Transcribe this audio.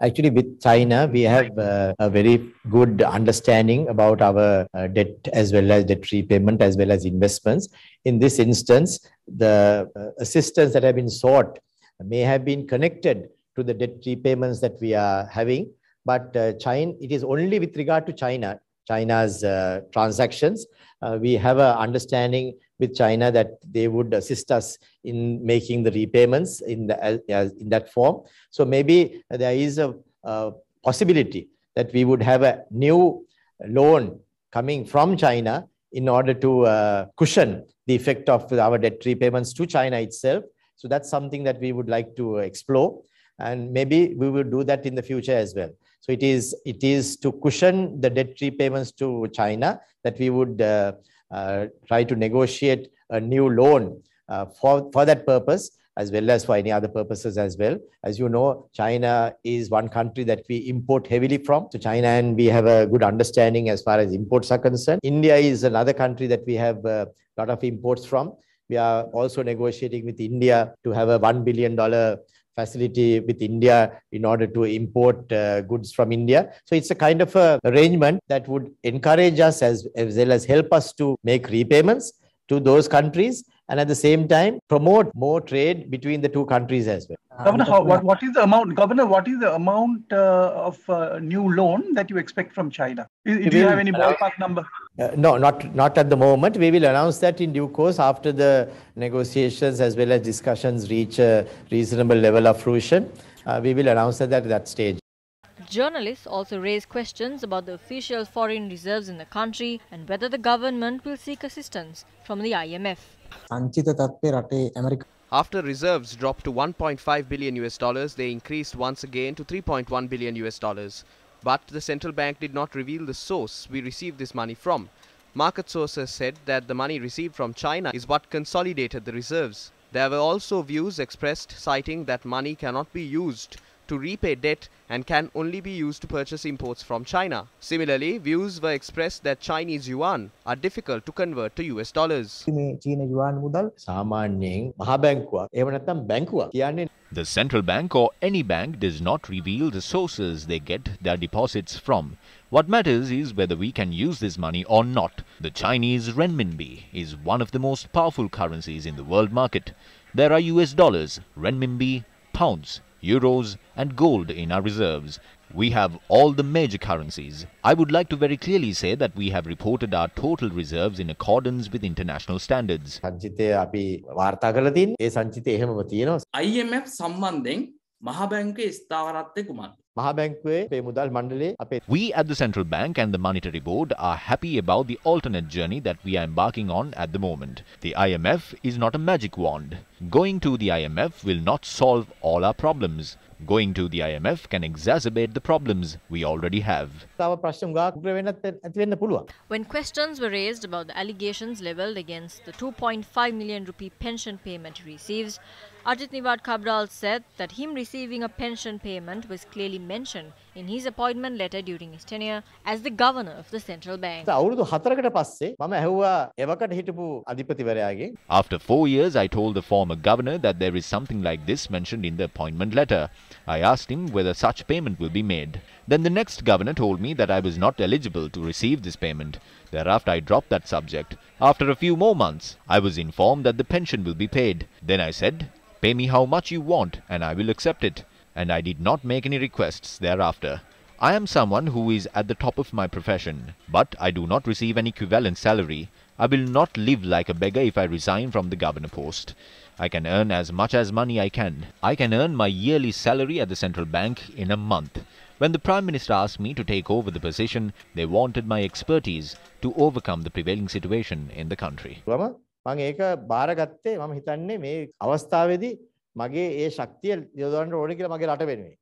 Actually, with China, we have uh, a very good understanding about our uh, debt as well as debt repayment as well as investments. In this instance, the uh, assistance that have been sought may have been connected to the debt repayments that we are having. But uh, China, it is only with regard to China, China's uh, transactions. Uh, we have an understanding with China that they would assist us in making the repayments in, the, uh, in that form. So maybe there is a, a possibility that we would have a new loan coming from China in order to uh, cushion the effect of our debt repayments to China itself. So that's something that we would like to explore and maybe we will do that in the future as well. So it is it is to cushion the debt repayments to China that we would uh, uh, try to negotiate a new loan uh, for for that purpose as well as for any other purposes as well. As you know, China is one country that we import heavily from. To China, and we have a good understanding as far as imports are concerned. India is another country that we have a uh, lot of imports from. We are also negotiating with India to have a $1 billion facility with India in order to import uh, goods from India. So it's a kind of a arrangement that would encourage us as, as well as help us to make repayments to those countries and at the same time promote more trade between the two countries as well. Uh, Governor, how, what, what is the amount? Governor, what is the amount uh, of uh, new loan that you expect from China? Do you have any ballpark number? Uh, no, not, not at the moment. We will announce that in due course after the negotiations as well as discussions reach a reasonable level of fruition. Uh, we will announce that at that stage. Journalists also raised questions about the official foreign reserves in the country and whether the government will seek assistance from the IMF. After reserves dropped to 1.5 billion US dollars, they increased once again to 3.1 billion US dollars. But the central bank did not reveal the source we received this money from. Market sources said that the money received from China is what consolidated the reserves. There were also views expressed citing that money cannot be used to repay debt and can only be used to purchase imports from China. Similarly, views were expressed that Chinese yuan are difficult to convert to US dollars. The central bank or any bank does not reveal the sources they get their deposits from. What matters is whether we can use this money or not. The Chinese renminbi is one of the most powerful currencies in the world market. There are US dollars, renminbi, pounds, euros and gold in our reserves. We have all the major currencies. I would like to very clearly say that we have reported our total reserves in accordance with international standards. IMF සම්බන්ධයෙන් we at the Central Bank and the Monetary Board are happy about the alternate journey that we are embarking on at the moment. The IMF is not a magic wand. Going to the IMF will not solve all our problems going to the IMF can exacerbate the problems we already have. When questions were raised about the allegations levelled against the 2.5 million rupee pension payment he receives, Ajit Nivad Kabral said that him receiving a pension payment was clearly mentioned in his appointment letter during his tenure as the governor of the central bank. After four years, I told the former governor that there is something like this mentioned in the appointment letter. I asked him whether such payment will be made. Then the next governor told me that I was not eligible to receive this payment. Thereafter, I dropped that subject. After a few more months, I was informed that the pension will be paid. Then I said, Pay me how much you want and I will accept it and I did not make any requests thereafter. I am someone who is at the top of my profession, but I do not receive an equivalent salary. I will not live like a beggar if I resign from the governor post. I can earn as much as money I can. I can earn my yearly salary at the central bank in a month. When the Prime Minister asked me to take over the position, they wanted my expertise to overcome the prevailing situation in the country. මගේ ඒ ශක්තිය යොදවන්න ඕනේ කියලා මගේ රට වෙනුවෙන්.